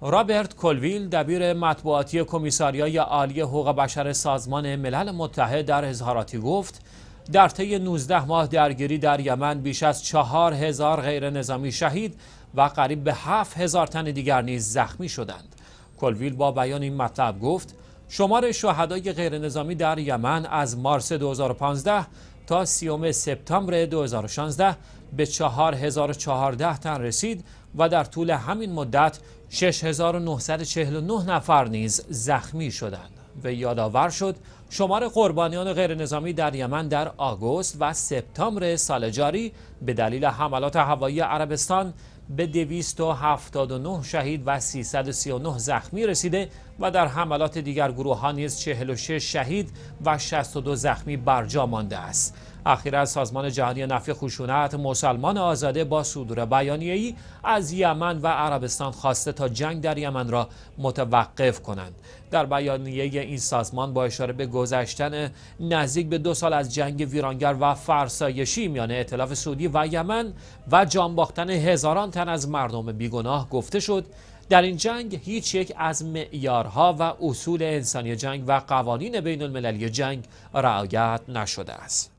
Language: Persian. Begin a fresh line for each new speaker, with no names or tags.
رابرت کلویل دبیر مطبوعاتی کمیساریای عالی حقوق بشر سازمان ملل متحد در اظهاراتی گفت در طی 19 ماه درگیری در یمن بیش از 4000 غیر نظامی شهید و قریب به 7000 تن دیگر نیز زخمی شدند. کلویل با بیان این مطلب گفت شمار شهدای غیر نظامی در یمن از مارس 2015 تا 30 سپتامبر 2016 به 4014 تن رسید و در طول همین مدت 6949 نفر نیز زخمی شدند و یادآور شد شمار قربانیان غیرنظامی در یمن در آگوست و سپتامبر سال جاری به دلیل حملات هوایی عربستان به 279 شهید و 339 زخمی رسیده و در حملات دیگر گروهان نیز 46 شهید و 62 زخمی برجا مانده است. اخیرا سازمان جهانی نفی خشونت مسلمان آزاده با صدور ای از یمن و عربستان خواسته تا جنگ در یمن را متوقف کنند در بیانیه این سازمان با اشاره به گذشتن نزدیک به دو سال از جنگ ویرانگر و فرسایشی میان اطلاف سعودی و یمن و جانباختن هزاران تن از مردم بیگناه گفته شد در این جنگ هیچ یک از معیارها و اصول انسانی جنگ و قوانین بین المللی جنگ رعایت نشده است.